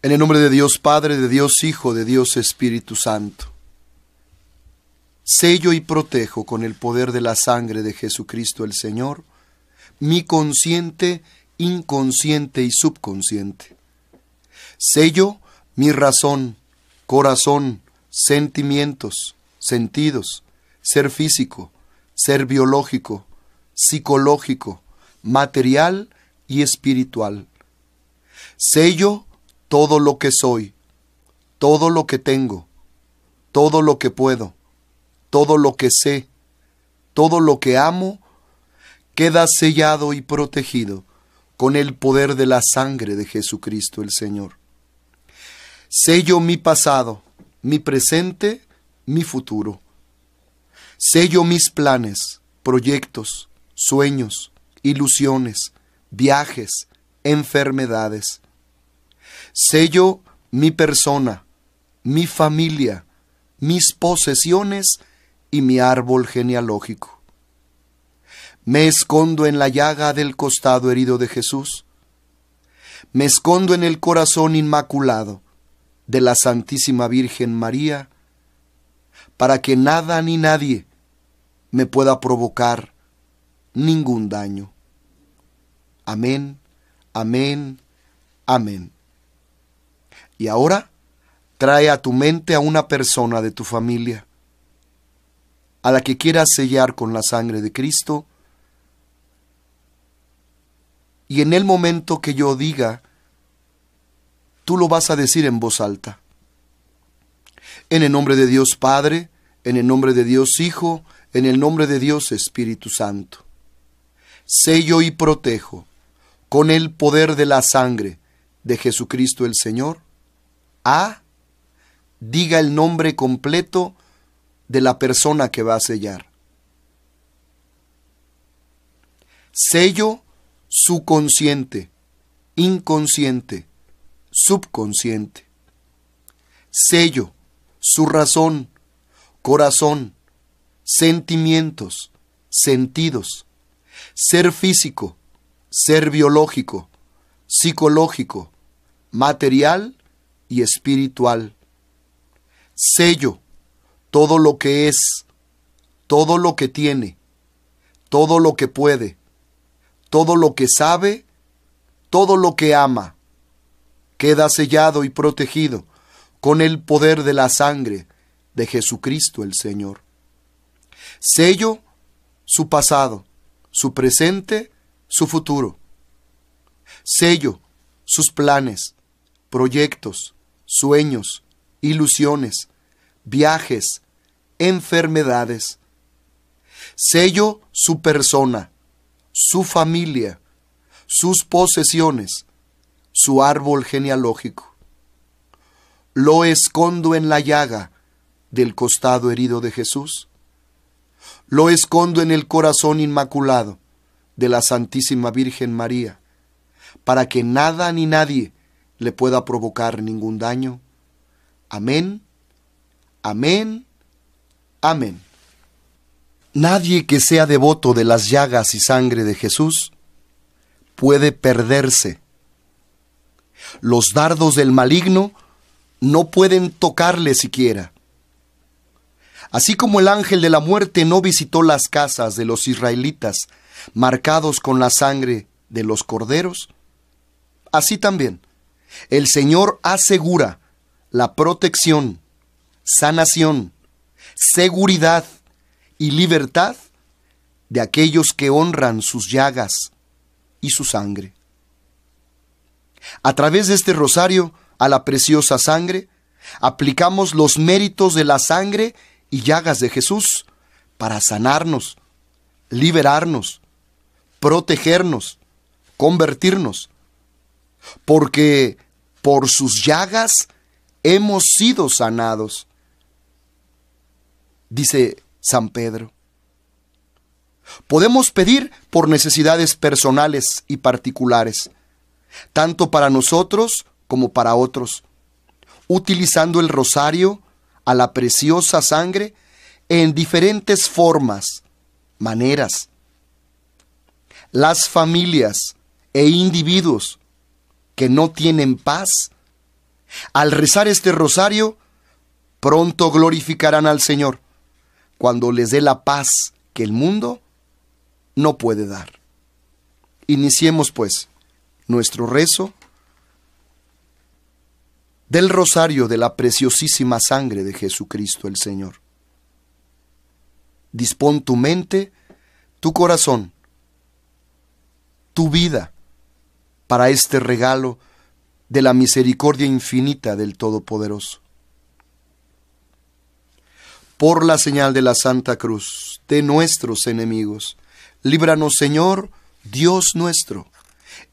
En el nombre de Dios Padre, de Dios Hijo, de Dios Espíritu Santo. Sello y protejo con el poder de la sangre de Jesucristo el Señor, mi consciente, inconsciente y subconsciente. Sello mi razón, corazón, sentimientos, sentidos, ser físico, ser biológico, psicológico, material y espiritual. Sello todo lo que soy, todo lo que tengo, todo lo que puedo, todo lo que sé, todo lo que amo, queda sellado y protegido con el poder de la sangre de Jesucristo el Señor. Sello mi pasado, mi presente, mi futuro. Sello mis planes, proyectos, sueños, ilusiones, viajes, enfermedades Sello mi persona, mi familia, mis posesiones y mi árbol genealógico. Me escondo en la llaga del costado herido de Jesús. Me escondo en el corazón inmaculado de la Santísima Virgen María, para que nada ni nadie me pueda provocar ningún daño. Amén, amén, amén. Y ahora trae a tu mente a una persona de tu familia, a la que quieras sellar con la sangre de Cristo, y en el momento que yo diga, tú lo vas a decir en voz alta. En el nombre de Dios Padre, en el nombre de Dios Hijo, en el nombre de Dios Espíritu Santo. Sello y protejo con el poder de la sangre de Jesucristo el Señor a, diga el nombre completo de la persona que va a sellar. Sello su consciente, inconsciente, subconsciente. Sello, su razón, corazón, sentimientos, sentidos, ser físico, ser biológico, psicológico, material y espiritual. Sello todo lo que es, todo lo que tiene, todo lo que puede, todo lo que sabe, todo lo que ama. Queda sellado y protegido con el poder de la sangre de Jesucristo el Señor. Sello su pasado, su presente, su futuro. Sello sus planes, proyectos, sueños, ilusiones, viajes, enfermedades. Sello su persona, su familia, sus posesiones, su árbol genealógico. Lo escondo en la llaga del costado herido de Jesús. Lo escondo en el corazón inmaculado de la Santísima Virgen María, para que nada ni nadie le pueda provocar ningún daño. Amén, amén, amén. Nadie que sea devoto de las llagas y sangre de Jesús puede perderse. Los dardos del maligno no pueden tocarle siquiera. Así como el ángel de la muerte no visitó las casas de los israelitas marcados con la sangre de los corderos, así también el Señor asegura la protección, sanación, seguridad y libertad de aquellos que honran sus llagas y su sangre. A través de este rosario a la preciosa sangre, aplicamos los méritos de la sangre y llagas de Jesús para sanarnos, liberarnos, protegernos, convertirnos porque por sus llagas hemos sido sanados, dice San Pedro. Podemos pedir por necesidades personales y particulares, tanto para nosotros como para otros, utilizando el rosario a la preciosa sangre en diferentes formas, maneras. Las familias e individuos que no tienen paz. Al rezar este rosario, pronto glorificarán al Señor, cuando les dé la paz que el mundo no puede dar. Iniciemos pues nuestro rezo del rosario de la preciosísima sangre de Jesucristo el Señor. Dispón tu mente, tu corazón, tu vida para este regalo de la misericordia infinita del Todopoderoso. Por la señal de la Santa Cruz, de nuestros enemigos, líbranos Señor, Dios nuestro,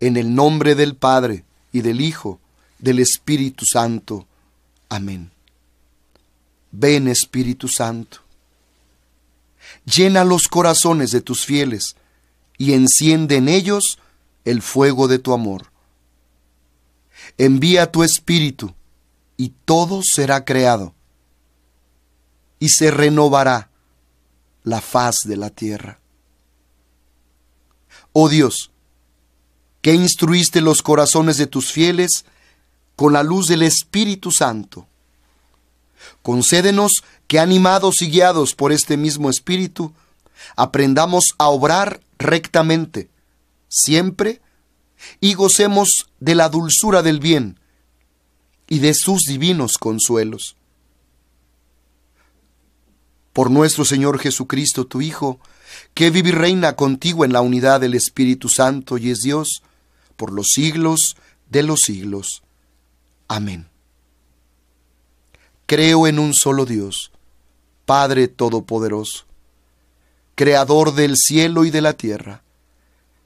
en el nombre del Padre, y del Hijo, del Espíritu Santo. Amén. Ven Espíritu Santo. Llena los corazones de tus fieles y enciende en ellos el fuego de tu amor. Envía tu espíritu y todo será creado y se renovará la faz de la tierra. Oh Dios, que instruiste los corazones de tus fieles con la luz del Espíritu Santo. Concédenos que animados y guiados por este mismo Espíritu, aprendamos a obrar rectamente siempre, y gocemos de la dulzura del bien y de sus divinos consuelos. Por nuestro Señor Jesucristo, tu Hijo, que vive y reina contigo en la unidad del Espíritu Santo y es Dios, por los siglos de los siglos. Amén. Creo en un solo Dios, Padre Todopoderoso, Creador del cielo y de la tierra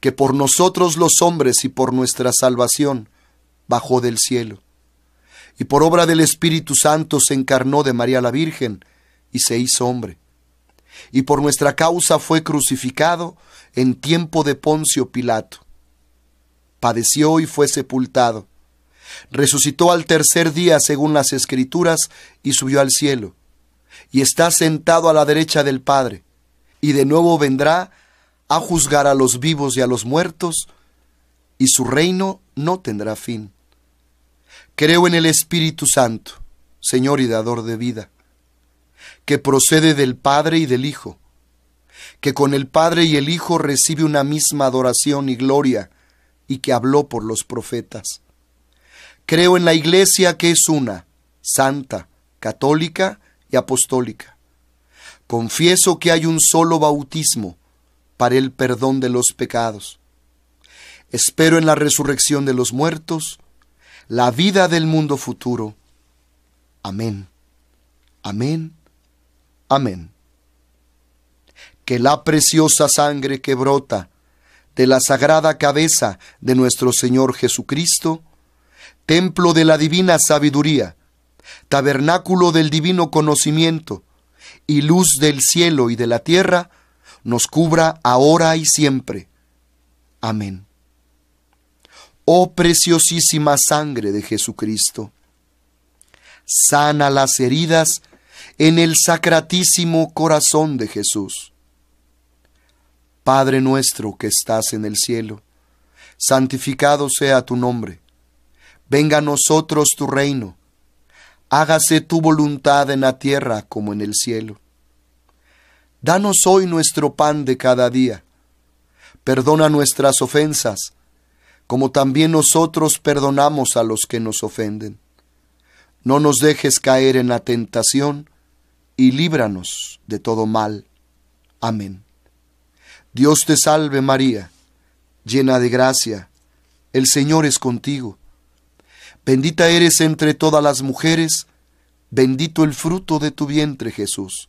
que por nosotros los hombres y por nuestra salvación bajó del cielo, y por obra del Espíritu Santo se encarnó de María la Virgen y se hizo hombre, y por nuestra causa fue crucificado en tiempo de Poncio Pilato. Padeció y fue sepultado. Resucitó al tercer día según las Escrituras y subió al cielo, y está sentado a la derecha del Padre, y de nuevo vendrá a juzgar a los vivos y a los muertos, y su reino no tendrá fin. Creo en el Espíritu Santo, Señor y dador de vida, que procede del Padre y del Hijo, que con el Padre y el Hijo recibe una misma adoración y gloria, y que habló por los profetas. Creo en la Iglesia que es una, santa, católica y apostólica. Confieso que hay un solo bautismo, para el perdón de los pecados. Espero en la resurrección de los muertos, la vida del mundo futuro. Amén. Amén. Amén. Que la preciosa sangre que brota de la sagrada cabeza de nuestro Señor Jesucristo, templo de la divina sabiduría, tabernáculo del divino conocimiento y luz del cielo y de la tierra, nos cubra ahora y siempre. Amén. Oh preciosísima sangre de Jesucristo, sana las heridas en el sacratísimo corazón de Jesús. Padre nuestro que estás en el cielo, santificado sea tu nombre. Venga a nosotros tu reino. Hágase tu voluntad en la tierra como en el cielo. Danos hoy nuestro pan de cada día. Perdona nuestras ofensas, como también nosotros perdonamos a los que nos ofenden. No nos dejes caer en la tentación, y líbranos de todo mal. Amén. Dios te salve María, llena de gracia, el Señor es contigo. Bendita eres entre todas las mujeres, bendito el fruto de tu vientre Jesús.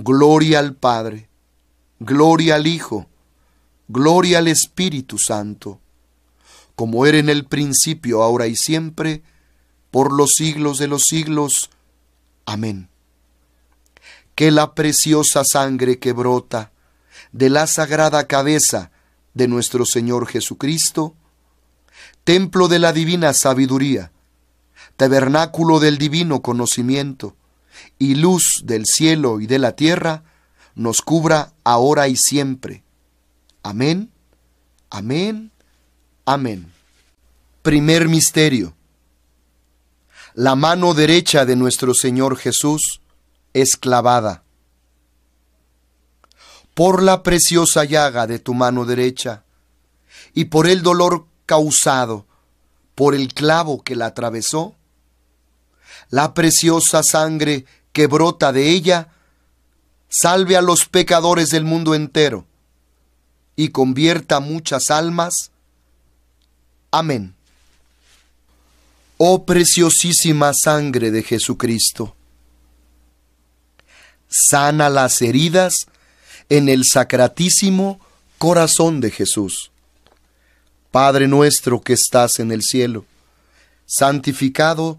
Gloria al Padre, gloria al Hijo, gloria al Espíritu Santo, como era en el principio, ahora y siempre, por los siglos de los siglos. Amén. Que la preciosa sangre que brota de la sagrada cabeza de nuestro Señor Jesucristo, templo de la divina sabiduría, tabernáculo del divino conocimiento, y luz del cielo y de la tierra, nos cubra ahora y siempre. Amén, amén, amén. Primer misterio. La mano derecha de nuestro Señor Jesús es clavada. Por la preciosa llaga de tu mano derecha y por el dolor causado por el clavo que la atravesó, la preciosa sangre que brota de ella, salve a los pecadores del mundo entero y convierta muchas almas. Amén. Oh preciosísima sangre de Jesucristo, sana las heridas en el sacratísimo corazón de Jesús. Padre nuestro que estás en el cielo, santificado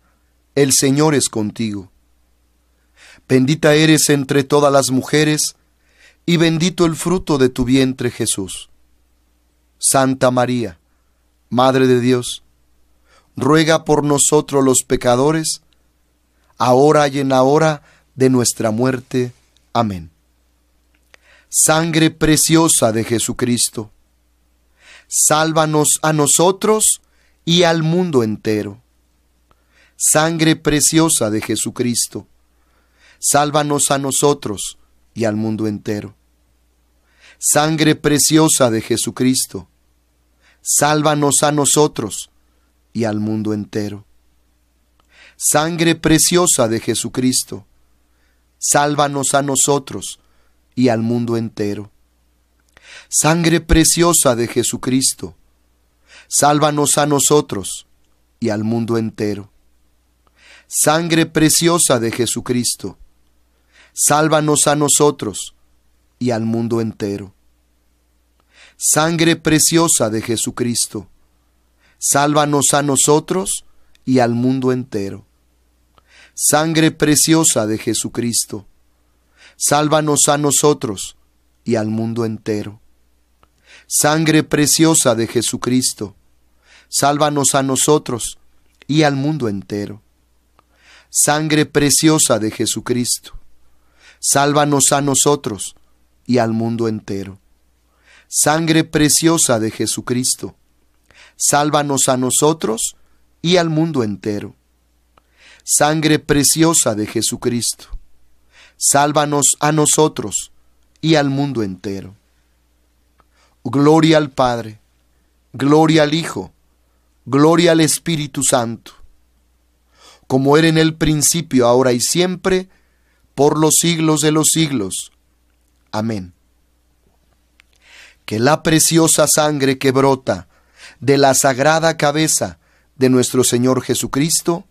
el Señor es contigo. Bendita eres entre todas las mujeres, y bendito el fruto de tu vientre Jesús. Santa María, Madre de Dios, ruega por nosotros los pecadores, ahora y en la hora de nuestra muerte. Amén. Sangre preciosa de Jesucristo, sálvanos a nosotros y al mundo entero sangre preciosa de Jesucristo. Sálvanos a nosotros y al mundo entero. Sangre preciosa de Jesucristo. Sálvanos a nosotros y al mundo entero. Sangre preciosa de Jesucristo. Sálvanos a nosotros y al mundo entero. Sangre preciosa de Jesucristo. Sálvanos a nosotros y al mundo entero sangre preciosa de Jesucristo, sálvanos a nosotros y al mundo entero. Sangre preciosa de Jesucristo, sálvanos a nosotros y al mundo entero. Sangre preciosa de Jesucristo, sálvanos a nosotros y al mundo entero. Sangre preciosa de Jesucristo, sálvanos a nosotros y al mundo entero sangre preciosa de Jesucristo. Sálvanos a nosotros y al mundo entero. Sangre preciosa de Jesucristo. Sálvanos a nosotros y al mundo entero. Sangre preciosa de Jesucristo. Sálvanos a nosotros y al mundo entero. Gloria al Padre, gloria al Hijo, gloria al Espíritu Santo como era en el principio, ahora y siempre, por los siglos de los siglos. Amén. Que la preciosa sangre que brota de la sagrada cabeza de nuestro Señor Jesucristo,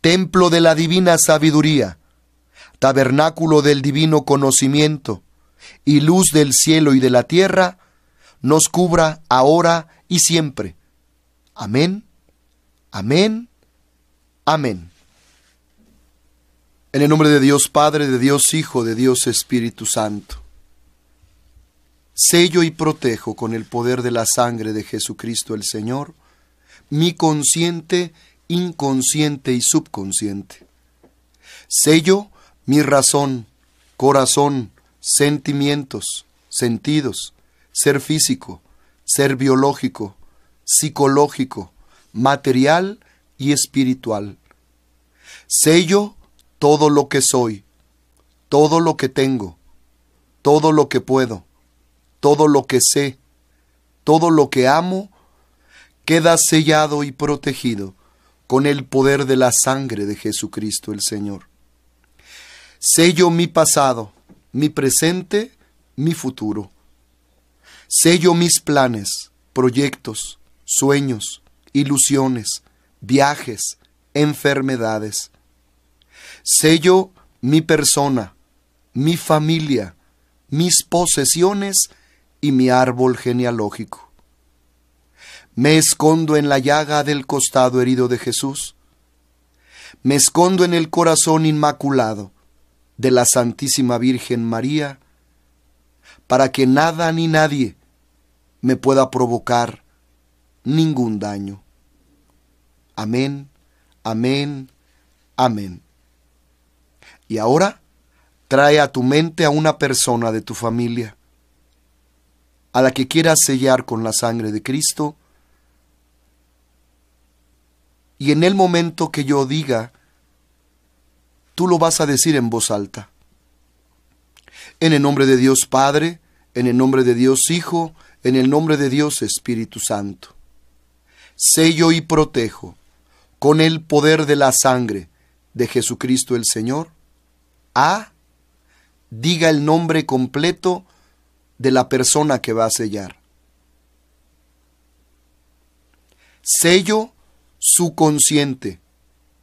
templo de la divina sabiduría, tabernáculo del divino conocimiento y luz del cielo y de la tierra, nos cubra ahora y siempre. Amén, amén Amén. En el nombre de Dios Padre, de Dios Hijo, de Dios Espíritu Santo. Sello y protejo con el poder de la sangre de Jesucristo el Señor, mi consciente, inconsciente y subconsciente. Sello mi razón, corazón, sentimientos, sentidos, ser físico, ser biológico, psicológico, material y espiritual. Sello todo lo que soy, todo lo que tengo, todo lo que puedo, todo lo que sé, todo lo que amo, queda sellado y protegido con el poder de la sangre de Jesucristo el Señor. Sello mi pasado, mi presente, mi futuro. Sello mis planes, proyectos, sueños, ilusiones, viajes, enfermedades. Sello mi persona, mi familia, mis posesiones y mi árbol genealógico. Me escondo en la llaga del costado herido de Jesús. Me escondo en el corazón inmaculado de la Santísima Virgen María, para que nada ni nadie me pueda provocar ningún daño. Amén, amén, amén. Y ahora trae a tu mente a una persona de tu familia, a la que quieras sellar con la sangre de Cristo, y en el momento que yo diga, tú lo vas a decir en voz alta. En el nombre de Dios Padre, en el nombre de Dios Hijo, en el nombre de Dios Espíritu Santo. Sello y protejo con el poder de la sangre de Jesucristo el Señor, A, diga el nombre completo de la persona que va a sellar. Sello su consciente,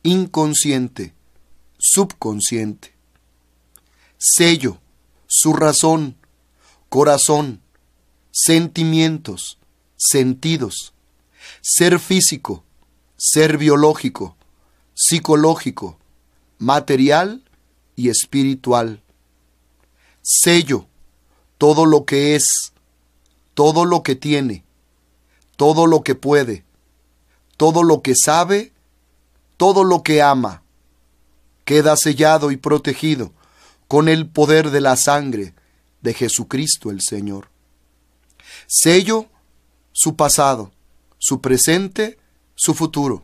inconsciente, subconsciente. Sello su razón, corazón, sentimientos, sentidos, ser físico, ser biológico, psicológico, material y espiritual. Sello todo lo que es, todo lo que tiene, todo lo que puede, todo lo que sabe, todo lo que ama. Queda sellado y protegido con el poder de la sangre de Jesucristo el Señor. Sello su pasado, su presente su futuro.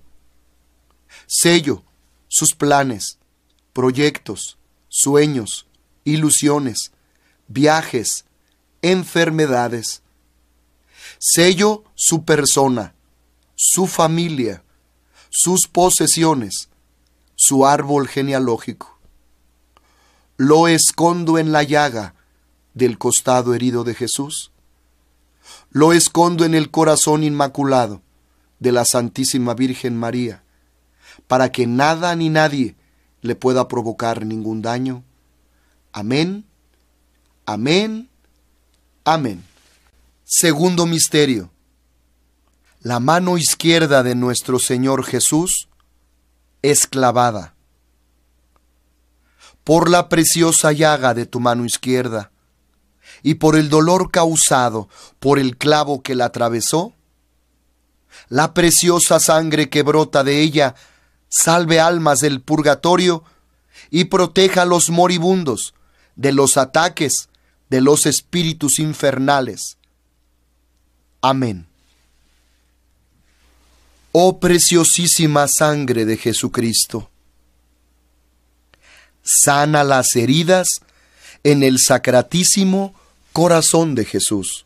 Sello sus planes, proyectos, sueños, ilusiones, viajes, enfermedades. Sello su persona, su familia, sus posesiones, su árbol genealógico. Lo escondo en la llaga del costado herido de Jesús. Lo escondo en el corazón inmaculado de la Santísima Virgen María, para que nada ni nadie le pueda provocar ningún daño. Amén, amén, amén. Segundo misterio. La mano izquierda de nuestro Señor Jesús es clavada. Por la preciosa llaga de tu mano izquierda y por el dolor causado por el clavo que la atravesó, la preciosa sangre que brota de ella salve almas del purgatorio y proteja a los moribundos de los ataques de los espíritus infernales. Amén. Oh preciosísima sangre de Jesucristo, sana las heridas en el sacratísimo corazón de Jesús.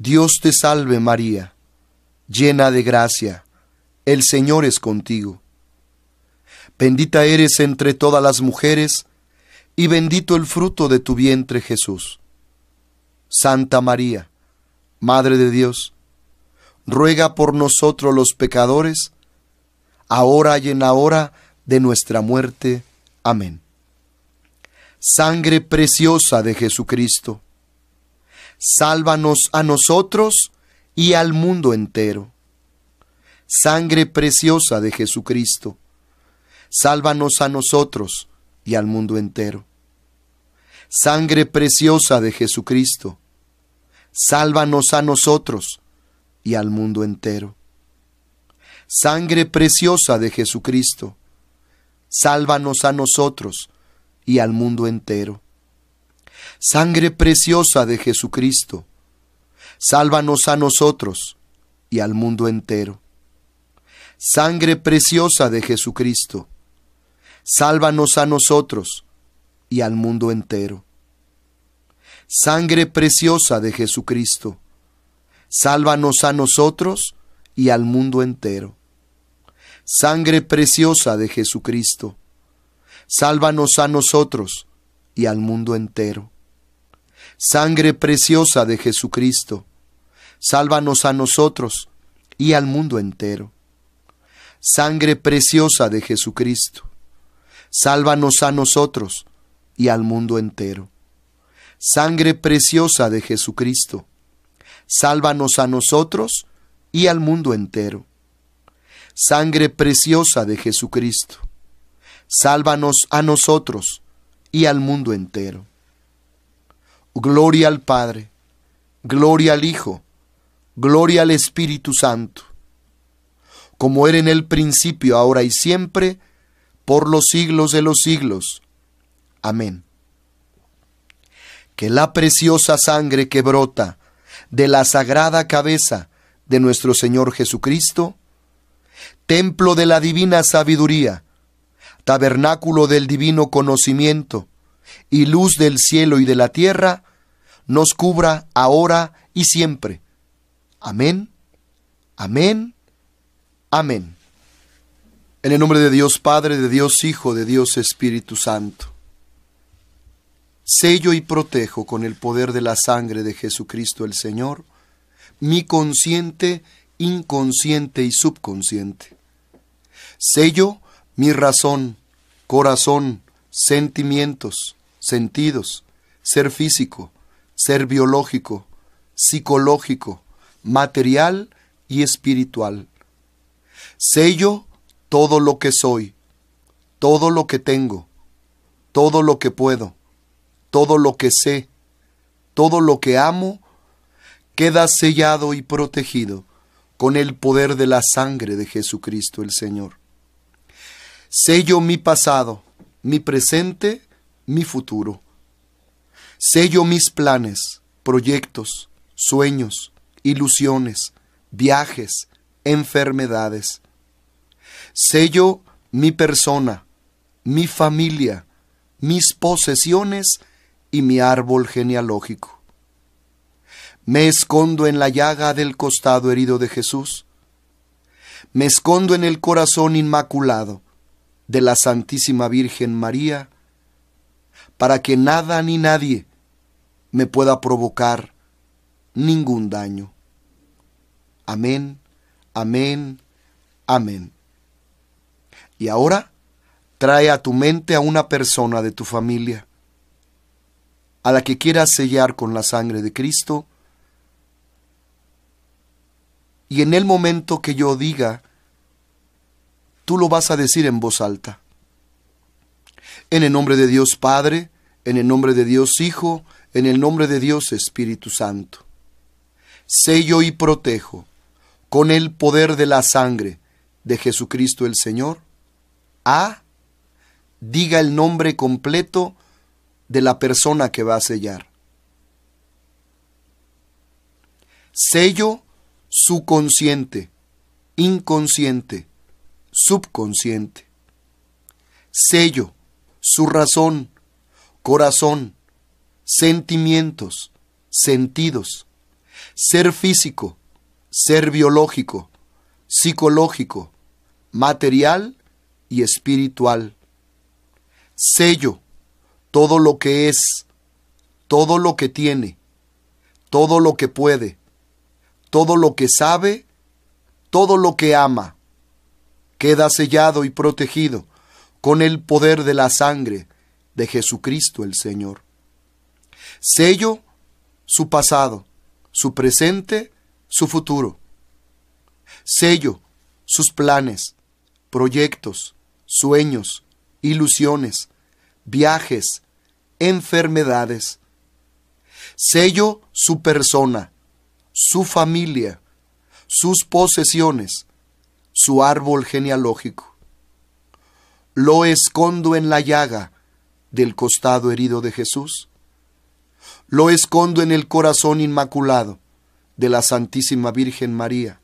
Dios te salve María, llena de gracia, el Señor es contigo. Bendita eres entre todas las mujeres, y bendito el fruto de tu vientre Jesús. Santa María, Madre de Dios, ruega por nosotros los pecadores, ahora y en la hora de nuestra muerte. Amén. Sangre preciosa de Jesucristo sálvanos a nosotros y al mundo entero. Sangre preciosa de Jesucristo, sálvanos a nosotros y al mundo entero. Sangre preciosa de Jesucristo, sálvanos a nosotros y al mundo entero. Sangre preciosa de Jesucristo, sálvanos a nosotros y al mundo entero sangre preciosa de Jesucristo, sálvanos a nosotros y al mundo entero. Sangre preciosa de Jesucristo, sálvanos a nosotros y al mundo entero. Sangre preciosa de Jesucristo, sálvanos a nosotros y al mundo entero. Sangre preciosa de Jesucristo, sálvanos a nosotros y al mundo entero. Sangre preciosa de Jesucristo, sálvanos a nosotros y al mundo entero. Sangre preciosa de Jesucristo, sálvanos a nosotros y al mundo entero. Sangre preciosa de Jesucristo, sálvanos a nosotros y al mundo entero. Sangre preciosa de Jesucristo, sálvanos a nosotros y al mundo entero. Gloria al Padre, gloria al Hijo, gloria al Espíritu Santo, como era en el principio, ahora y siempre, por los siglos de los siglos. Amén. Que la preciosa sangre que brota de la sagrada cabeza de nuestro Señor Jesucristo, templo de la divina sabiduría, tabernáculo del divino conocimiento y luz del cielo y de la tierra, nos cubra ahora y siempre. Amén, amén, amén. En el nombre de Dios Padre, de Dios Hijo, de Dios Espíritu Santo. Sello y protejo con el poder de la sangre de Jesucristo el Señor, mi consciente, inconsciente y subconsciente. Sello mi razón, corazón, sentimientos, sentidos, ser físico, ser biológico, psicológico, material y espiritual. Sello todo lo que soy, todo lo que tengo, todo lo que puedo, todo lo que sé, todo lo que amo, queda sellado y protegido con el poder de la sangre de Jesucristo el Señor. Sello mi pasado, mi presente, mi futuro. Sello mis planes, proyectos, sueños, ilusiones, viajes, enfermedades. Sello mi persona, mi familia, mis posesiones y mi árbol genealógico. Me escondo en la llaga del costado herido de Jesús. Me escondo en el corazón inmaculado de la Santísima Virgen María, para que nada ni nadie me pueda provocar ningún daño. Amén, amén, amén. Y ahora trae a tu mente a una persona de tu familia, a la que quieras sellar con la sangre de Cristo, y en el momento que yo diga, tú lo vas a decir en voz alta. En el nombre de Dios Padre, en el nombre de Dios Hijo, en el nombre de Dios Espíritu Santo. Sello y protejo con el poder de la sangre de Jesucristo el Señor. A. Diga el nombre completo de la persona que va a sellar. Sello su consciente, inconsciente, subconsciente. Sello su razón, corazón, sentimientos, sentidos, ser físico, ser biológico, psicológico, material y espiritual. Sello, todo lo que es, todo lo que tiene, todo lo que puede, todo lo que sabe, todo lo que ama. Queda sellado y protegido con el poder de la sangre de Jesucristo el Señor. Sello su pasado, su presente, su futuro. Sello sus planes, proyectos, sueños, ilusiones, viajes, enfermedades. Sello su persona, su familia, sus posesiones, su árbol genealógico. Lo escondo en la llaga del costado herido de Jesús lo escondo en el corazón inmaculado de la Santísima Virgen María,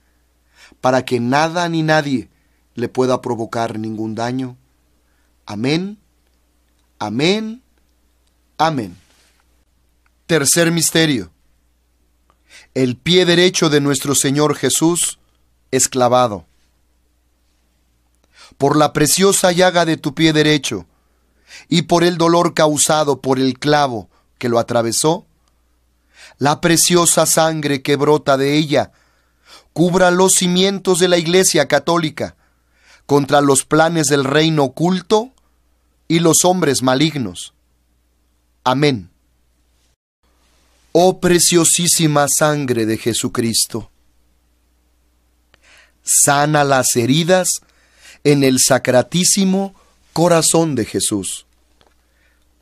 para que nada ni nadie le pueda provocar ningún daño. Amén, amén, amén. Tercer misterio. El pie derecho de nuestro Señor Jesús es clavado. Por la preciosa llaga de tu pie derecho y por el dolor causado por el clavo lo atravesó, la preciosa sangre que brota de ella, cubra los cimientos de la Iglesia católica contra los planes del reino oculto y los hombres malignos. Amén. Oh preciosísima sangre de Jesucristo, sana las heridas en el sacratísimo corazón de Jesús.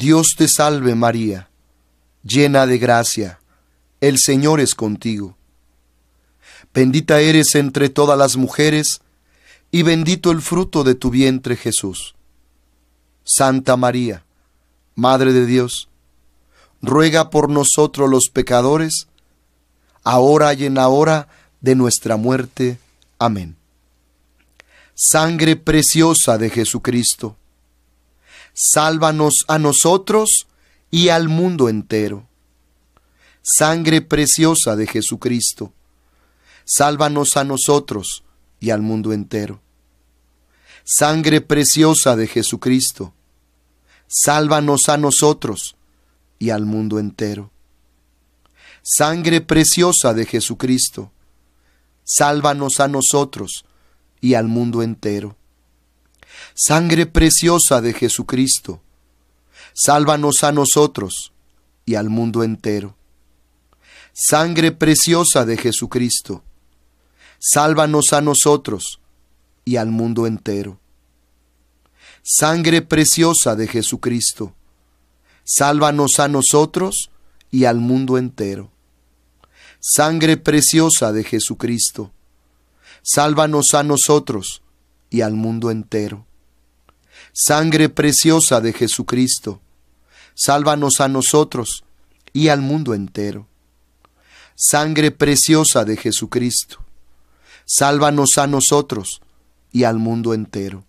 Dios te salve María, llena de gracia, el Señor es contigo. Bendita eres entre todas las mujeres, y bendito el fruto de tu vientre Jesús. Santa María, Madre de Dios, ruega por nosotros los pecadores, ahora y en la hora de nuestra muerte. Amén. Sangre preciosa de Jesucristo sálvanos a nosotros y al mundo entero. Sangre preciosa de Jesucristo, sálvanos a nosotros y al mundo entero. Sangre preciosa de Jesucristo, sálvanos a nosotros y al mundo entero. Sangre preciosa de Jesucristo, sálvanos a nosotros y al mundo entero sangre preciosa de Jesucristo, sálvanos a nosotros y al mundo entero. Sangre preciosa de Jesucristo, sálvanos a nosotros y al mundo entero. Sangre preciosa de Jesucristo, sálvanos a nosotros y al mundo entero. Sangre preciosa de Jesucristo, sálvanos a nosotros y al mundo entero. Sangre preciosa de Jesucristo, sálvanos a nosotros y al mundo entero. Sangre preciosa de Jesucristo, sálvanos a nosotros y al mundo entero.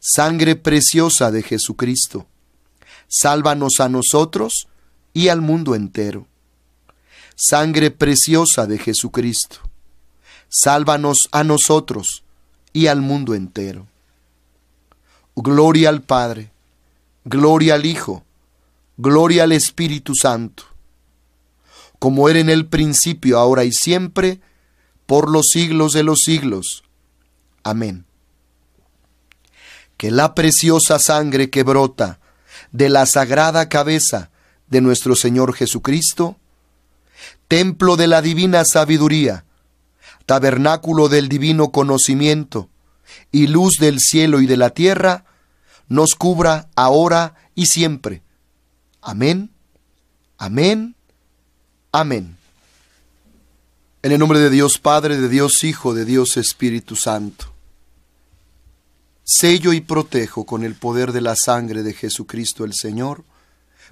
Sangre preciosa de Jesucristo, sálvanos a nosotros y al mundo entero. Sangre preciosa de Jesucristo, sálvanos a nosotros y al mundo entero. Gloria al Padre, gloria al Hijo, gloria al Espíritu Santo, como era en el principio, ahora y siempre, por los siglos de los siglos. Amén. Que la preciosa sangre que brota de la sagrada cabeza de nuestro Señor Jesucristo, templo de la divina sabiduría, tabernáculo del divino conocimiento, y luz del cielo y de la tierra, nos cubra ahora y siempre. Amén, amén, amén. En el nombre de Dios Padre, de Dios Hijo, de Dios Espíritu Santo. Sello y protejo con el poder de la sangre de Jesucristo el Señor,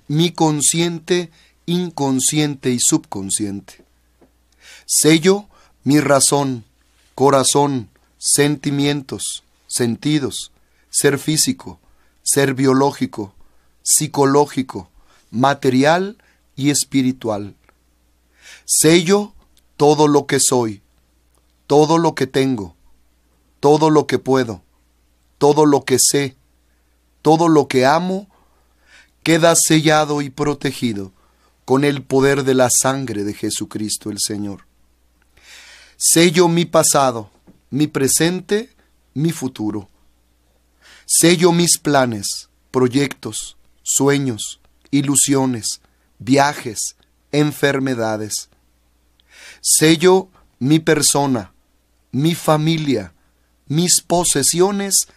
mi consciente, inconsciente y subconsciente. Sello mi razón, corazón, sentimientos, sentidos, ser físico, ser biológico, psicológico, material y espiritual. Sello todo lo que soy, todo lo que tengo, todo lo que puedo, todo lo que sé, todo lo que amo, queda sellado y protegido con el poder de la sangre de Jesucristo el Señor. Sello mi pasado, mi presente, mi futuro. Sello mis planes, proyectos, sueños, ilusiones, viajes, enfermedades. Sello mi persona, mi familia, mis posesiones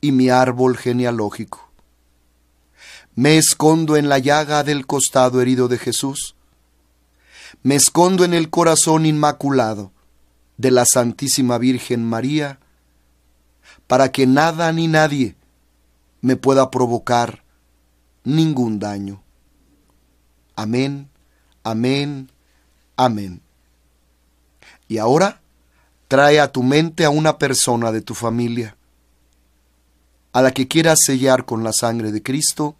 y mi árbol genealógico. Me escondo en la llaga del costado herido de Jesús. Me escondo en el corazón inmaculado de la Santísima Virgen María, para que nada ni nadie me pueda provocar ningún daño. Amén, amén, amén. Y ahora trae a tu mente a una persona de tu familia, a la que quieras sellar con la sangre de Cristo,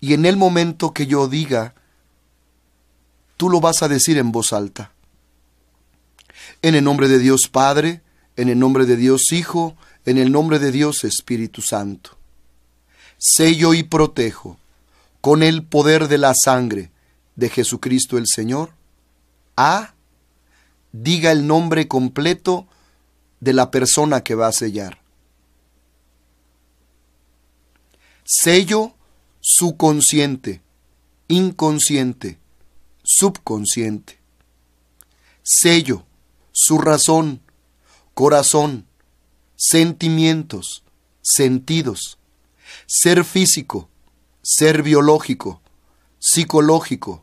y en el momento que yo diga, tú lo vas a decir en voz alta. En el nombre de Dios Padre, en el nombre de Dios Hijo, en el nombre de Dios Espíritu Santo. Sello y protejo con el poder de la sangre de Jesucristo el Señor. A. Diga el nombre completo de la persona que va a sellar. Sello su consciente, inconsciente, subconsciente. Sello, su razón, corazón, sentimientos, sentidos, ser físico, ser biológico, psicológico,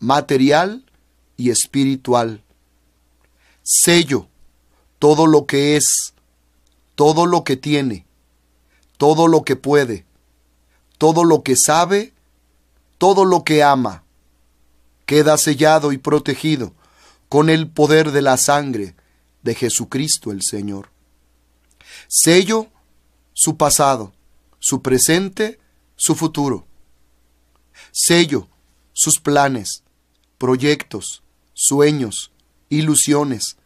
material y espiritual. Sello, todo lo que es, todo lo que tiene, todo lo que puede, todo lo que sabe, todo lo que ama queda sellado y protegido con el poder de la sangre de Jesucristo el Señor. Sello su pasado, su presente, su futuro. Sello sus planes, proyectos, sueños, ilusiones,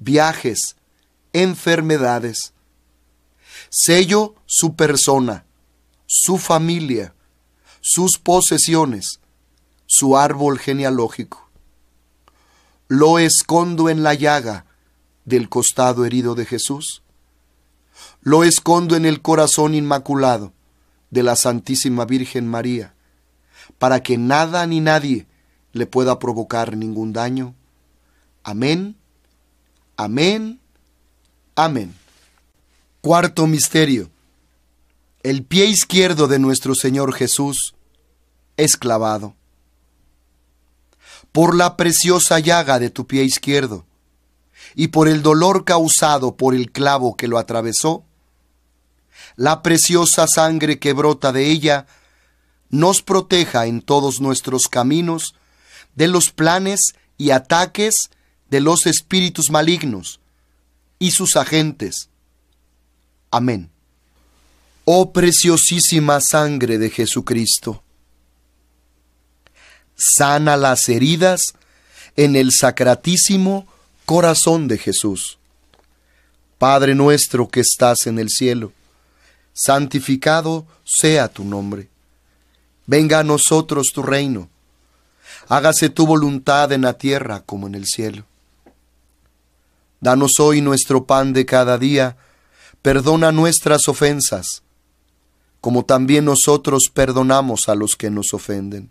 viajes, enfermedades. Sello su persona, su familia, sus posesiones, su árbol genealógico. Lo escondo en la llaga del costado herido de Jesús. Lo escondo en el corazón inmaculado de la Santísima Virgen María, para que nada ni nadie le pueda provocar ningún daño. Amén, amén, amén. Cuarto misterio. El pie izquierdo de nuestro Señor Jesús es clavado por la preciosa llaga de tu pie izquierdo y por el dolor causado por el clavo que lo atravesó, la preciosa sangre que brota de ella nos proteja en todos nuestros caminos de los planes y ataques de los espíritus malignos y sus agentes. Amén. Oh preciosísima sangre de Jesucristo sana las heridas en el sacratísimo corazón de Jesús. Padre nuestro que estás en el cielo, santificado sea tu nombre. Venga a nosotros tu reino. Hágase tu voluntad en la tierra como en el cielo. Danos hoy nuestro pan de cada día. Perdona nuestras ofensas, como también nosotros perdonamos a los que nos ofenden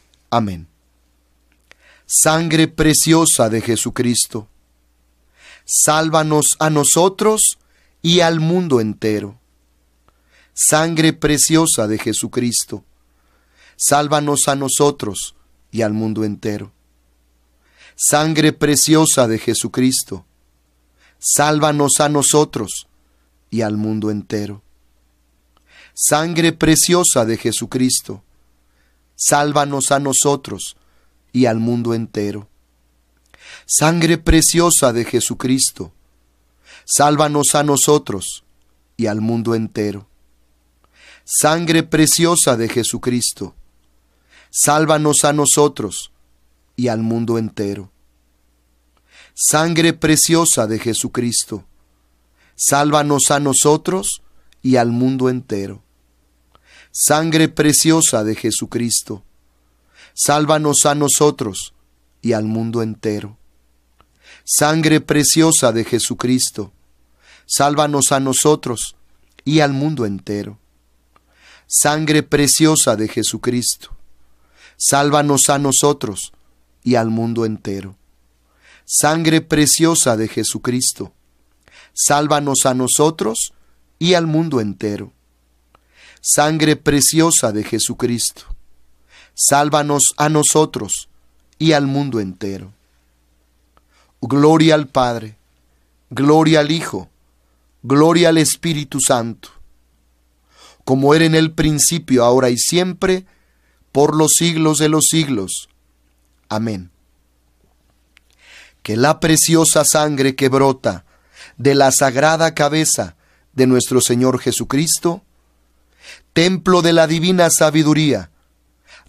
Amén. Sangre preciosa de Jesucristo, sálvanos a nosotros y al mundo entero. Sangre preciosa de Jesucristo, sálvanos a nosotros y al mundo entero. Sangre preciosa de Jesucristo, sálvanos a nosotros y al mundo entero. Sangre preciosa de Jesucristo, sálvanos a nosotros y al mundo entero. Sangre preciosa de Jesucristo, sálvanos a nosotros y al mundo entero. Sangre preciosa de Jesucristo, sálvanos a nosotros y al mundo entero. Sangre preciosa de Jesucristo, sálvanos a nosotros y al mundo entero sangre preciosa de Jesucristo. Sálvanos a nosotros y al mundo entero. Sangre preciosa de Jesucristo, sálvanos a nosotros y al mundo entero. Sangre preciosa de Jesucristo, sálvanos a nosotros y al mundo entero. Sangre preciosa de Jesucristo, sálvanos a nosotros y al mundo entero sangre preciosa de Jesucristo. Sálvanos a nosotros y al mundo entero. Gloria al Padre, gloria al Hijo, gloria al Espíritu Santo, como era en el principio, ahora y siempre, por los siglos de los siglos. Amén. Que la preciosa sangre que brota de la sagrada cabeza de nuestro Señor Jesucristo, templo de la divina sabiduría,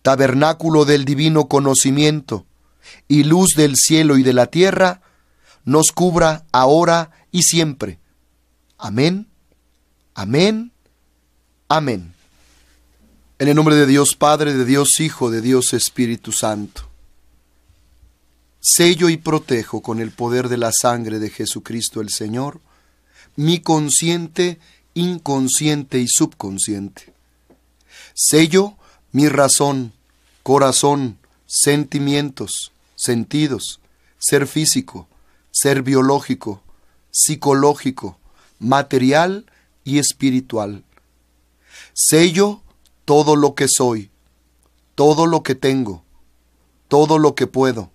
tabernáculo del divino conocimiento y luz del cielo y de la tierra, nos cubra ahora y siempre. Amén, amén, amén. En el nombre de Dios Padre, de Dios Hijo, de Dios Espíritu Santo. Sello y protejo con el poder de la sangre de Jesucristo el Señor, mi consciente, inconsciente y subconsciente Sello, mi razón, corazón, sentimientos, sentidos, ser físico, ser biológico, psicológico, material y espiritual. Sello todo lo que soy, todo lo que tengo, todo lo que puedo,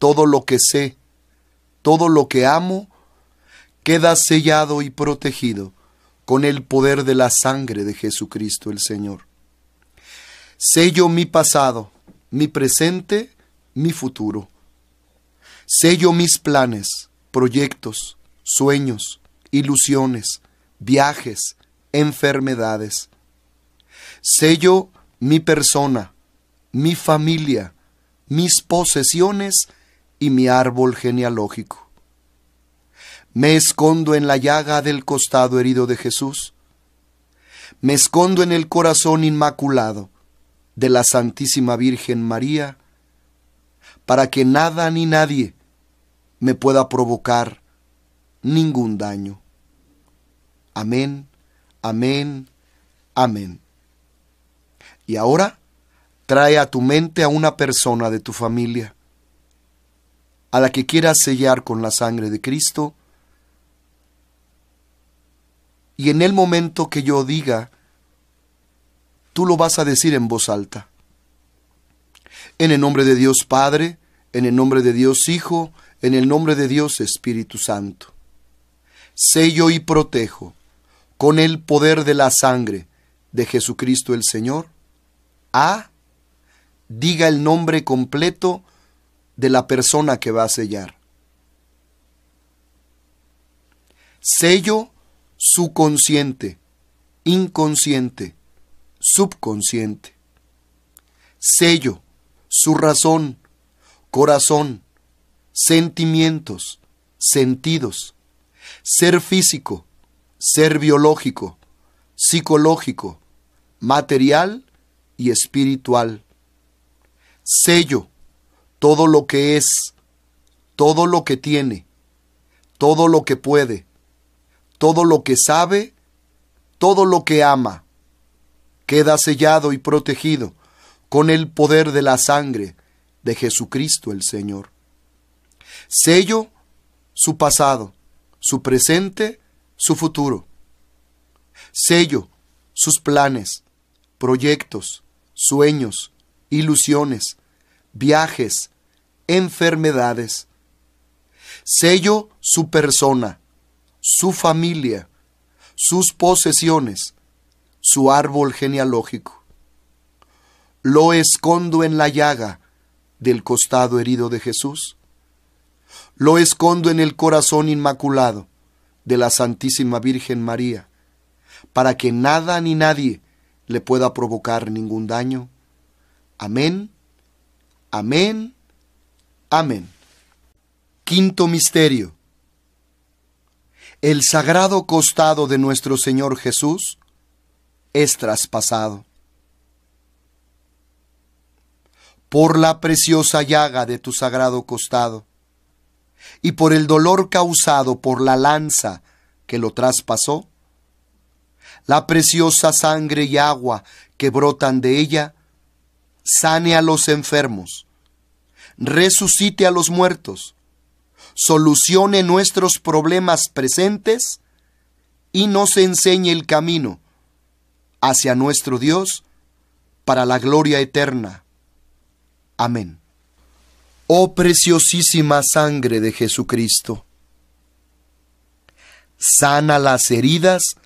todo lo que sé, todo lo que amo, queda sellado y protegido con el poder de la sangre de Jesucristo el Señor. Sello mi pasado, mi presente, mi futuro. Sello mis planes, proyectos, sueños, ilusiones, viajes, enfermedades. Sello mi persona, mi familia, mis posesiones y mi árbol genealógico. Me escondo en la llaga del costado herido de Jesús. Me escondo en el corazón inmaculado de la Santísima Virgen María, para que nada ni nadie me pueda provocar ningún daño. Amén, amén, amén. Y ahora trae a tu mente a una persona de tu familia, a la que quieras sellar con la sangre de Cristo, y en el momento que yo diga, tú lo vas a decir en voz alta. En el nombre de Dios Padre, en el nombre de Dios Hijo, en el nombre de Dios Espíritu Santo. Sello y protejo con el poder de la sangre de Jesucristo el Señor. A. Diga el nombre completo de la persona que va a sellar. Sello su consciente, inconsciente, subconsciente. Sello, su razón, corazón, sentimientos, sentidos, ser físico, ser biológico, psicológico, material y espiritual. Sello, todo lo que es, todo lo que tiene, todo lo que puede, todo lo que sabe, todo lo que ama queda sellado y protegido con el poder de la sangre de Jesucristo el Señor. Sello su pasado, su presente, su futuro. Sello sus planes, proyectos, sueños, ilusiones, viajes, enfermedades. Sello su persona, su familia, sus posesiones, su árbol genealógico. Lo escondo en la llaga del costado herido de Jesús. Lo escondo en el corazón inmaculado de la Santísima Virgen María, para que nada ni nadie le pueda provocar ningún daño. Amén, amén, amén. Quinto misterio. El sagrado costado de nuestro Señor Jesús es traspasado. Por la preciosa llaga de tu sagrado costado, y por el dolor causado por la lanza que lo traspasó, la preciosa sangre y agua que brotan de ella, sane a los enfermos, resucite a los muertos, solucione nuestros problemas presentes y nos enseñe el camino hacia nuestro Dios para la gloria eterna. Amén. Oh preciosísima sangre de Jesucristo, sana las heridas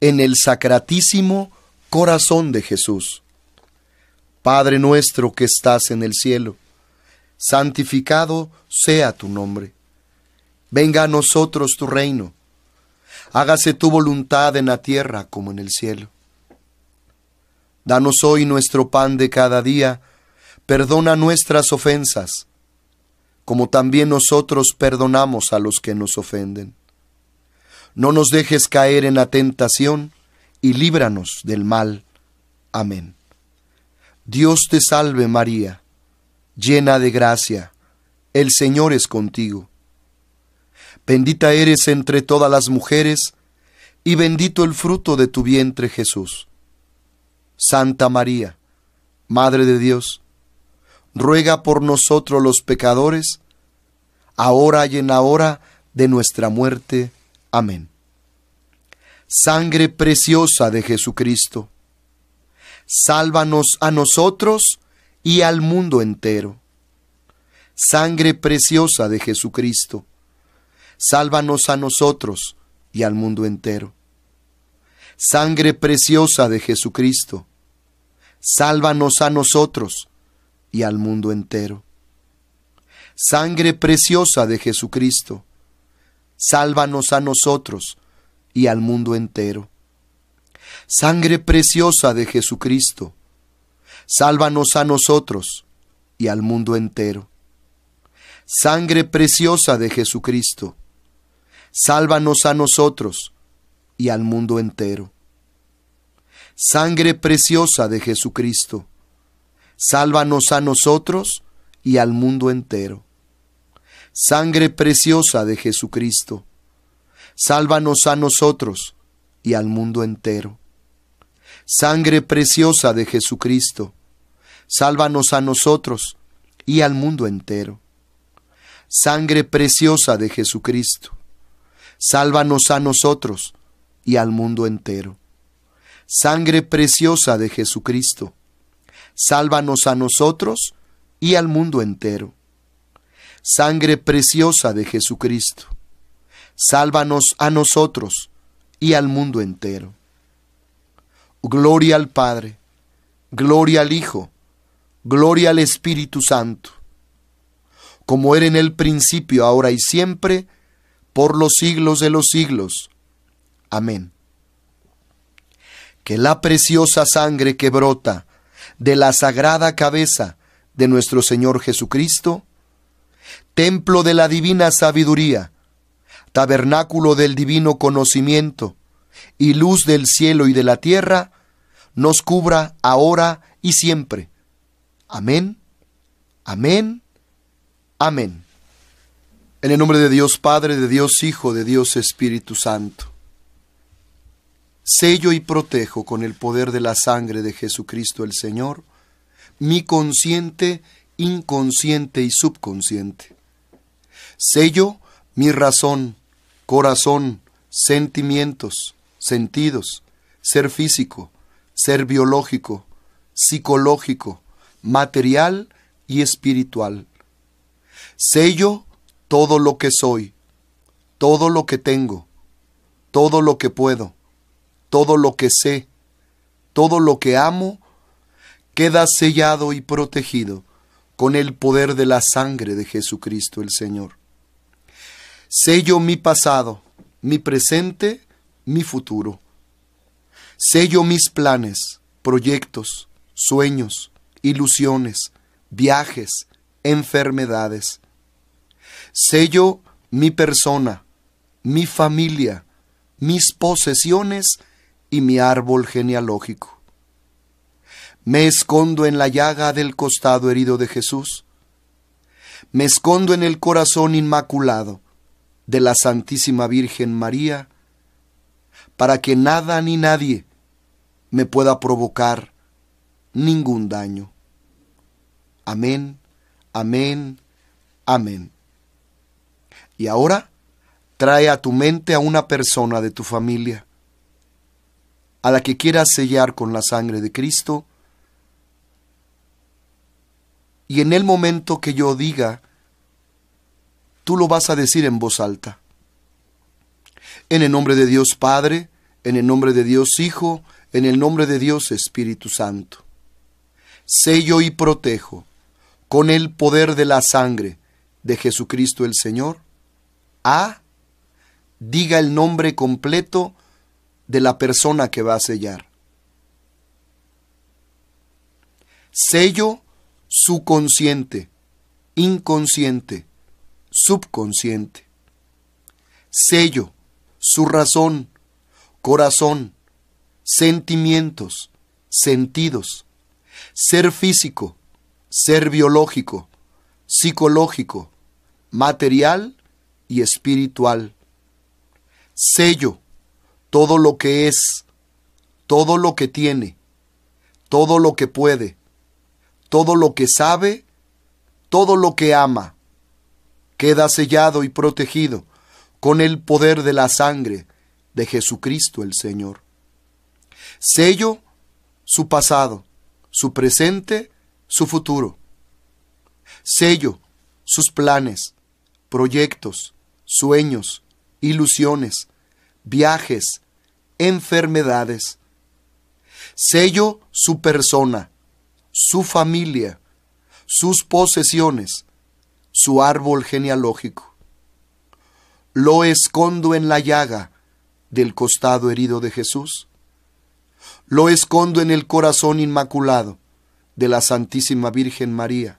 en el sacratísimo corazón de Jesús. Padre nuestro que estás en el cielo, santificado sea tu nombre. Venga a nosotros tu reino. Hágase tu voluntad en la tierra como en el cielo. Danos hoy nuestro pan de cada día, perdona nuestras ofensas, como también nosotros perdonamos a los que nos ofenden. No nos dejes caer en la tentación, y líbranos del mal. Amén. Dios te salve María, llena de gracia, el Señor es contigo. Bendita eres entre todas las mujeres, y bendito el fruto de tu vientre Jesús. Santa María, Madre de Dios, ruega por nosotros los pecadores, ahora y en la hora de nuestra muerte. Amén. Sangre preciosa de Jesucristo, sálvanos a nosotros y al mundo entero. Sangre preciosa de Jesucristo, sálvanos a nosotros y al mundo entero sangre preciosa de Jesucristo, sálvanos a nosotros y al mundo entero. Sangre preciosa de Jesucristo, sálvanos a nosotros y al mundo entero. Sangre preciosa de Jesucristo, sálvanos a nosotros y al mundo entero. Sangre preciosa de Jesucristo, sálvanos a nosotros y al mundo entero. Sangre preciosa de Jesucristo, sálvanos a nosotros y al mundo entero. Sangre preciosa de Jesucristo, sálvanos a nosotros y al mundo entero. Sangre preciosa de Jesucristo, sálvanos a nosotros y al mundo entero. Sangre preciosa de Jesucristo, sálvanos a nosotros y al mundo entero. Sangre preciosa de Jesucristo, sálvanos a nosotros y al mundo entero. Sangre preciosa de Jesucristo, sálvanos a nosotros y al mundo entero. Gloria al Padre, gloria al Hijo, gloria al Espíritu Santo, como era en el principio, ahora y siempre, por los siglos de los siglos. Amén. Que la preciosa sangre que brota de la sagrada cabeza de nuestro Señor Jesucristo, templo de la divina sabiduría, tabernáculo del divino conocimiento y luz del cielo y de la tierra, nos cubra ahora y siempre. Amén, amén, amén. En el nombre de Dios Padre, de Dios Hijo, de Dios Espíritu Santo sello y protejo con el poder de la sangre de Jesucristo el Señor, mi consciente, inconsciente y subconsciente. Sello mi razón, corazón, sentimientos, sentidos, ser físico, ser biológico, psicológico, material y espiritual. Sello todo lo que soy, todo lo que tengo, todo lo que puedo, todo lo que sé, todo lo que amo, queda sellado y protegido con el poder de la sangre de Jesucristo el Señor. Sello mi pasado, mi presente, mi futuro. Sello mis planes, proyectos, sueños, ilusiones, viajes, enfermedades. Sello mi persona, mi familia, mis posesiones mi árbol genealógico. Me escondo en la llaga del costado herido de Jesús. Me escondo en el corazón inmaculado de la Santísima Virgen María, para que nada ni nadie me pueda provocar ningún daño. Amén, amén, amén. Y ahora trae a tu mente a una persona de tu familia a la que quieras sellar con la sangre de Cristo, y en el momento que yo diga, tú lo vas a decir en voz alta. En el nombre de Dios Padre, en el nombre de Dios Hijo, en el nombre de Dios Espíritu Santo. Sello y protejo con el poder de la sangre de Jesucristo el Señor. A. Ah, diga el nombre completo de la persona que va a sellar. Sello Su consciente. inconsciente, subconsciente. Sello, su razón, corazón, sentimientos, sentidos, ser físico, ser biológico, psicológico, material y espiritual. Sello, todo lo que es, todo lo que tiene, todo lo que puede, todo lo que sabe, todo lo que ama. Queda sellado y protegido con el poder de la sangre de Jesucristo el Señor. Sello su pasado, su presente, su futuro. Sello sus planes, proyectos, sueños, ilusiones, viajes, enfermedades. Sello su persona, su familia, sus posesiones, su árbol genealógico. Lo escondo en la llaga del costado herido de Jesús. Lo escondo en el corazón inmaculado de la Santísima Virgen María,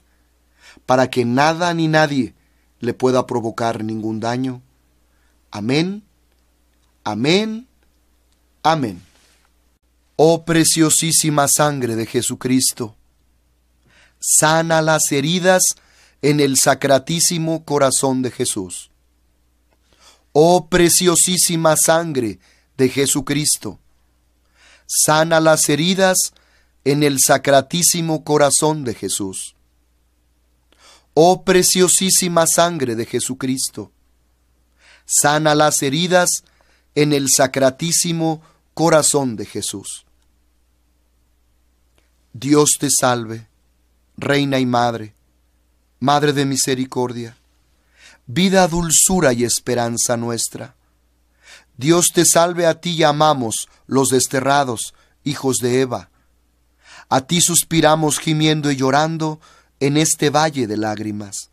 para que nada ni nadie le pueda provocar ningún daño. Amén, amén Amén. Oh preciosísima sangre de Jesucristo, sana las heridas en el sacratísimo corazón de Jesús. Oh preciosísima sangre de Jesucristo, sana las heridas en el sacratísimo corazón de Jesús. Oh preciosísima sangre de Jesucristo, sana las heridas en el sacratísimo corazón de Jesús. Dios te salve, Reina y Madre, Madre de misericordia, vida, dulzura y esperanza nuestra. Dios te salve, a ti llamamos los desterrados, hijos de Eva. A ti suspiramos gimiendo y llorando en este valle de lágrimas.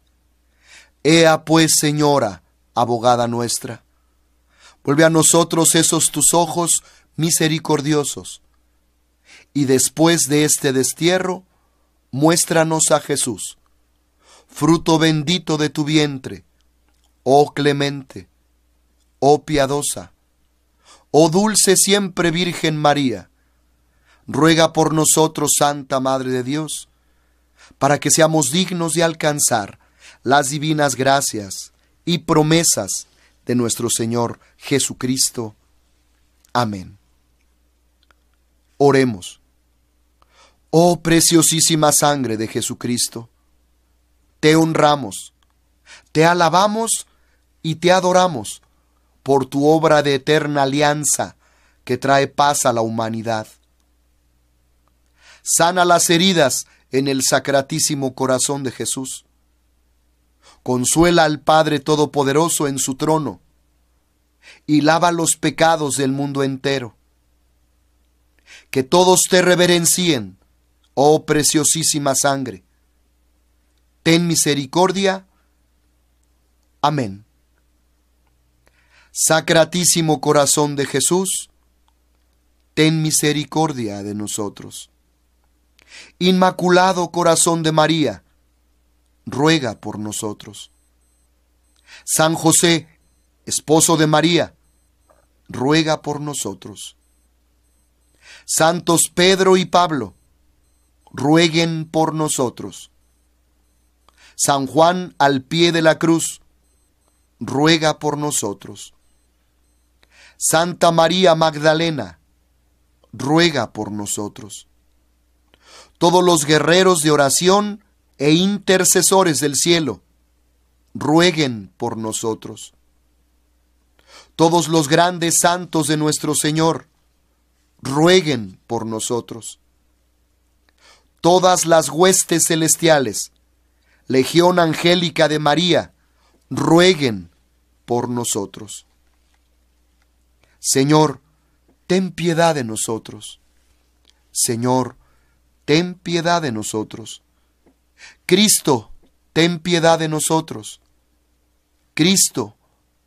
Ea pues, Señora, abogada nuestra, Vuelve a nosotros esos tus ojos misericordiosos. Y después de este destierro, muéstranos a Jesús, fruto bendito de tu vientre, oh clemente, oh piadosa, oh dulce siempre Virgen María. Ruega por nosotros, Santa Madre de Dios, para que seamos dignos de alcanzar las divinas gracias y promesas de nuestro Señor Jesucristo. Amén. Oremos. Oh preciosísima sangre de Jesucristo, te honramos, te alabamos y te adoramos por tu obra de eterna alianza que trae paz a la humanidad. Sana las heridas en el sacratísimo corazón de Jesús Consuela al Padre Todopoderoso en su trono y lava los pecados del mundo entero. Que todos te reverencien, oh preciosísima sangre. Ten misericordia. Amén. Sacratísimo corazón de Jesús, ten misericordia de nosotros. Inmaculado corazón de María, ruega por nosotros. San José, esposo de María, ruega por nosotros. Santos Pedro y Pablo, rueguen por nosotros. San Juan al pie de la cruz, ruega por nosotros. Santa María Magdalena, ruega por nosotros. Todos los guerreros de oración, e intercesores del cielo, rueguen por nosotros. Todos los grandes santos de nuestro Señor, rueguen por nosotros. Todas las huestes celestiales, Legión Angélica de María, rueguen por nosotros. Señor, ten piedad de nosotros. Señor, ten piedad de nosotros. Cristo, ten piedad de nosotros. Cristo,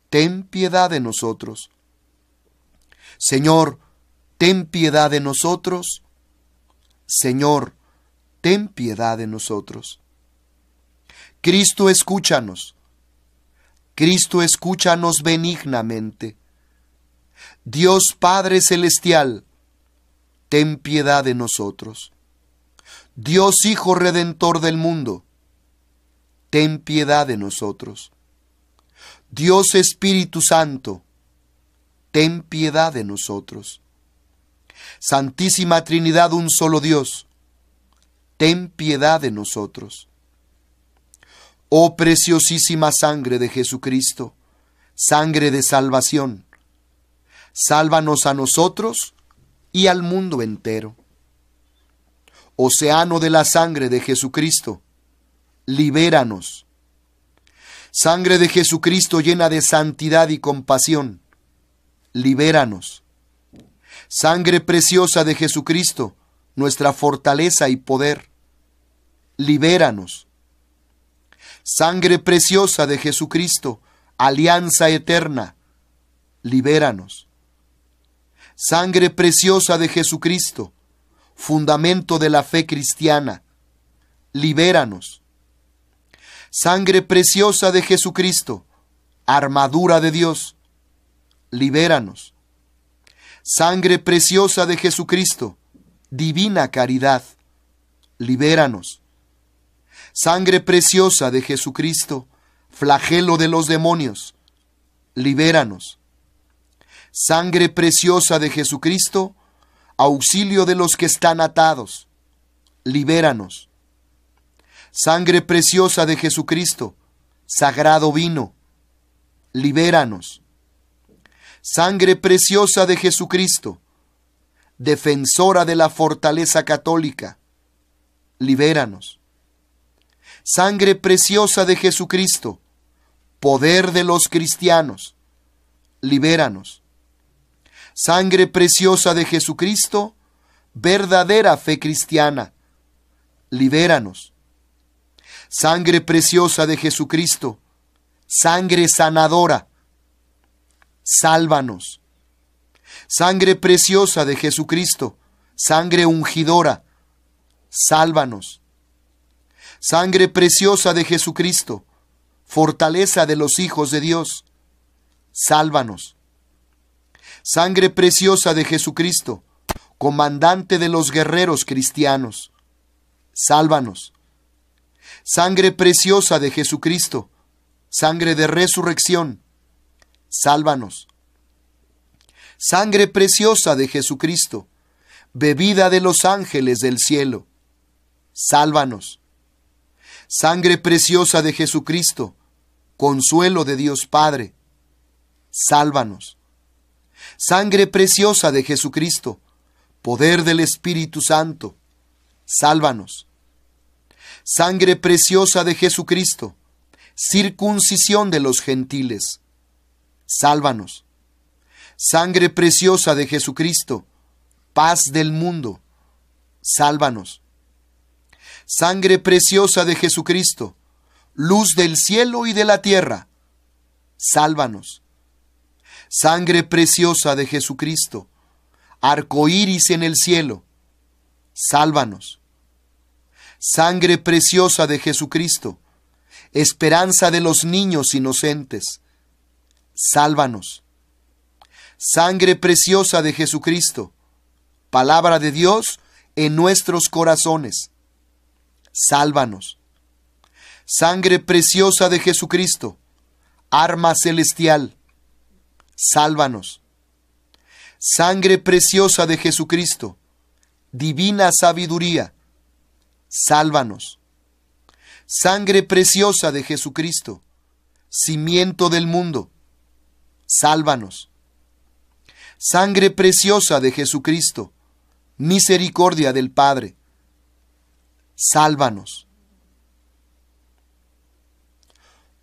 ten piedad de nosotros. Señor, ten piedad de nosotros. Señor, ten piedad de nosotros. Cristo, escúchanos. Cristo, escúchanos benignamente. Dios Padre Celestial, ten piedad de nosotros. Dios Hijo Redentor del mundo, ten piedad de nosotros. Dios Espíritu Santo, ten piedad de nosotros. Santísima Trinidad, un solo Dios, ten piedad de nosotros. Oh preciosísima sangre de Jesucristo, sangre de salvación, sálvanos a nosotros y al mundo entero océano de la sangre de Jesucristo, libéranos. Sangre de Jesucristo llena de santidad y compasión, libéranos. Sangre preciosa de Jesucristo, nuestra fortaleza y poder, libéranos. Sangre preciosa de Jesucristo, alianza eterna, libéranos. Sangre preciosa de Jesucristo, fundamento de la fe cristiana. Libéranos. Sangre preciosa de Jesucristo, armadura de Dios. Libéranos. Sangre preciosa de Jesucristo, divina caridad. Libéranos. Sangre preciosa de Jesucristo, flagelo de los demonios. Libéranos. Sangre preciosa de Jesucristo, auxilio de los que están atados, libéranos. Sangre preciosa de Jesucristo, sagrado vino, libéranos. Sangre preciosa de Jesucristo, defensora de la fortaleza católica, libéranos. Sangre preciosa de Jesucristo, poder de los cristianos, libéranos sangre preciosa de Jesucristo, verdadera fe cristiana, libéranos. Sangre preciosa de Jesucristo, sangre sanadora, sálvanos. Sangre preciosa de Jesucristo, sangre ungidora, sálvanos. Sangre preciosa de Jesucristo, fortaleza de los hijos de Dios, sálvanos sangre preciosa de Jesucristo, comandante de los guerreros cristianos, sálvanos. Sangre preciosa de Jesucristo, sangre de resurrección, sálvanos. Sangre preciosa de Jesucristo, bebida de los ángeles del cielo, sálvanos. Sangre preciosa de Jesucristo, consuelo de Dios Padre, sálvanos sangre preciosa de Jesucristo, poder del Espíritu Santo, sálvanos. Sangre preciosa de Jesucristo, circuncisión de los gentiles, sálvanos. Sangre preciosa de Jesucristo, paz del mundo, sálvanos. Sangre preciosa de Jesucristo, luz del cielo y de la tierra, sálvanos sangre preciosa de Jesucristo, arco iris en el cielo, sálvanos. Sangre preciosa de Jesucristo, esperanza de los niños inocentes, sálvanos. Sangre preciosa de Jesucristo, palabra de Dios en nuestros corazones, sálvanos. Sangre preciosa de Jesucristo, arma celestial, sálvanos. Sangre preciosa de Jesucristo, divina sabiduría, sálvanos. Sangre preciosa de Jesucristo, cimiento del mundo, sálvanos. Sangre preciosa de Jesucristo, misericordia del Padre, sálvanos.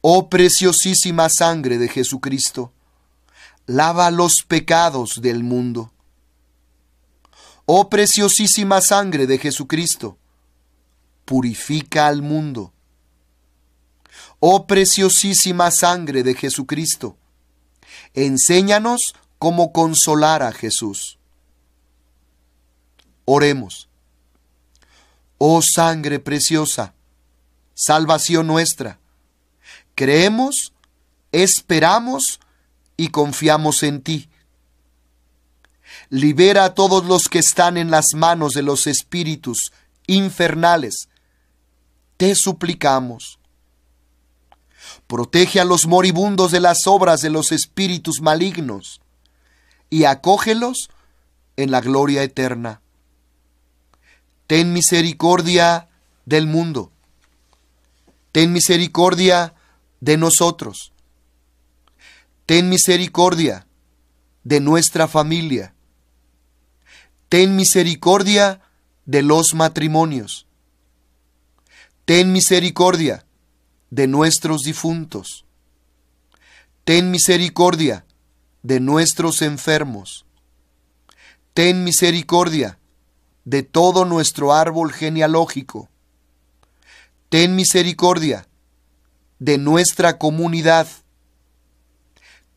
Oh preciosísima sangre de Jesucristo, lava los pecados del mundo. Oh preciosísima sangre de Jesucristo, purifica al mundo. Oh preciosísima sangre de Jesucristo, enséñanos cómo consolar a Jesús. Oremos. Oh sangre preciosa, salvación nuestra, creemos, esperamos, y confiamos en ti. Libera a todos los que están en las manos de los espíritus infernales. Te suplicamos. Protege a los moribundos de las obras de los espíritus malignos y acógelos en la gloria eterna. Ten misericordia del mundo. Ten misericordia de nosotros ten misericordia de nuestra familia. Ten misericordia de los matrimonios. Ten misericordia de nuestros difuntos. Ten misericordia de nuestros enfermos. Ten misericordia de todo nuestro árbol genealógico. Ten misericordia de nuestra comunidad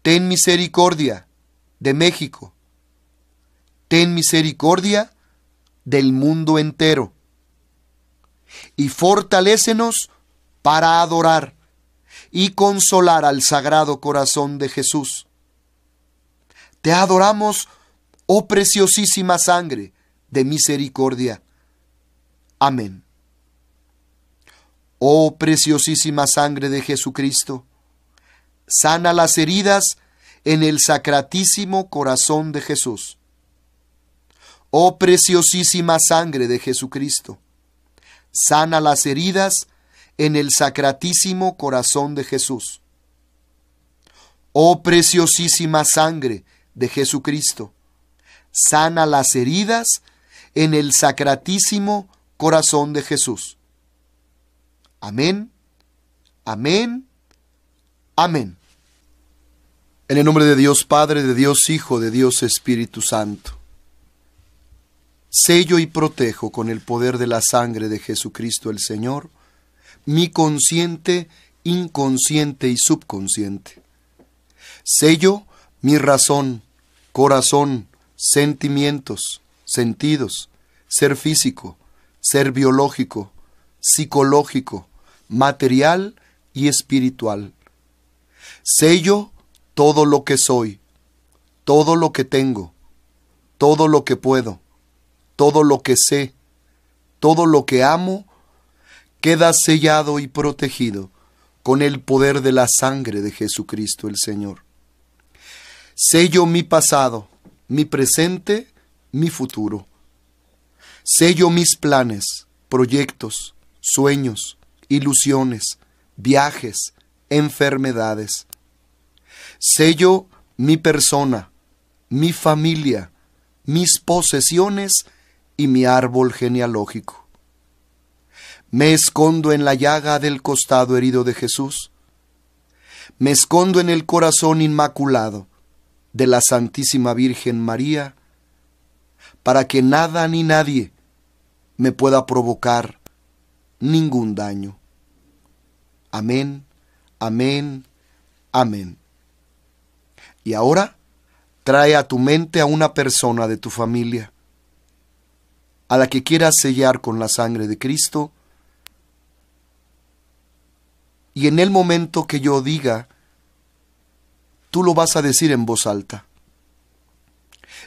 ten misericordia de México, ten misericordia del mundo entero, y fortalécenos para adorar y consolar al Sagrado Corazón de Jesús. Te adoramos, oh preciosísima sangre de misericordia. Amén. Oh preciosísima sangre de Jesucristo sana las heridas en el sacratísimo corazón de Jesús. Oh preciosísima sangre de Jesucristo, sana las heridas en el sacratísimo corazón de Jesús. Oh preciosísima sangre de Jesucristo, sana las heridas en el sacratísimo corazón de Jesús. Amén, amén Amén. En el nombre de Dios Padre, de Dios Hijo, de Dios Espíritu Santo. Sello y protejo con el poder de la sangre de Jesucristo el Señor, mi consciente, inconsciente y subconsciente. Sello mi razón, corazón, sentimientos, sentidos, ser físico, ser biológico, psicológico, material y espiritual. Sello todo lo que soy, todo lo que tengo, todo lo que puedo, todo lo que sé, todo lo que amo, queda sellado y protegido con el poder de la sangre de Jesucristo el Señor. Sello mi pasado, mi presente, mi futuro. Sello mis planes, proyectos, sueños, ilusiones, viajes, enfermedades. Sello mi persona, mi familia, mis posesiones y mi árbol genealógico. Me escondo en la llaga del costado herido de Jesús. Me escondo en el corazón inmaculado de la Santísima Virgen María, para que nada ni nadie me pueda provocar ningún daño. Amén, amén, amén. Y ahora trae a tu mente a una persona de tu familia, a la que quieras sellar con la sangre de Cristo, y en el momento que yo diga, tú lo vas a decir en voz alta.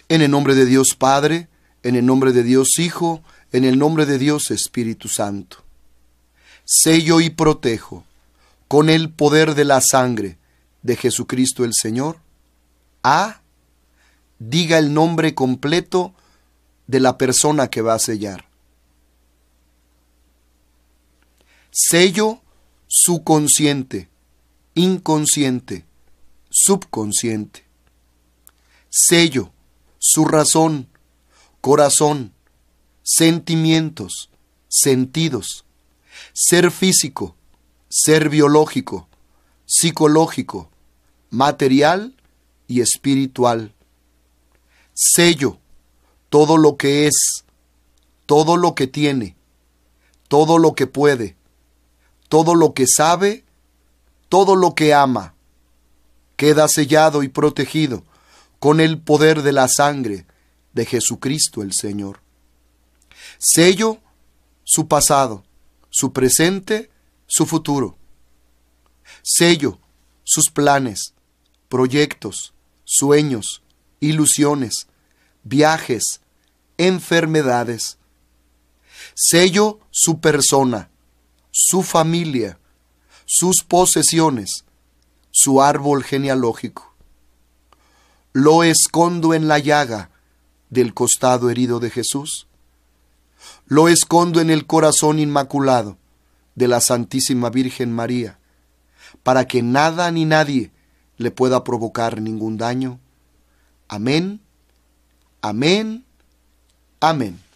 En el nombre de Dios Padre, en el nombre de Dios Hijo, en el nombre de Dios Espíritu Santo. Sello y protejo con el poder de la sangre de Jesucristo el Señor a, diga el nombre completo de la persona que va a sellar. Sello su consciente, inconsciente, subconsciente. Sello, su razón, corazón, sentimientos, sentidos, ser físico, ser biológico, psicológico, material espiritual. Sello todo lo que es, todo lo que tiene, todo lo que puede, todo lo que sabe, todo lo que ama. Queda sellado y protegido con el poder de la sangre de Jesucristo el Señor. Sello su pasado, su presente, su futuro. Sello sus planes, proyectos, sueños, ilusiones, viajes, enfermedades. Sello su persona, su familia, sus posesiones, su árbol genealógico. Lo escondo en la llaga del costado herido de Jesús. Lo escondo en el corazón inmaculado de la Santísima Virgen María, para que nada ni nadie le pueda provocar ningún daño. Amén, amén, amén.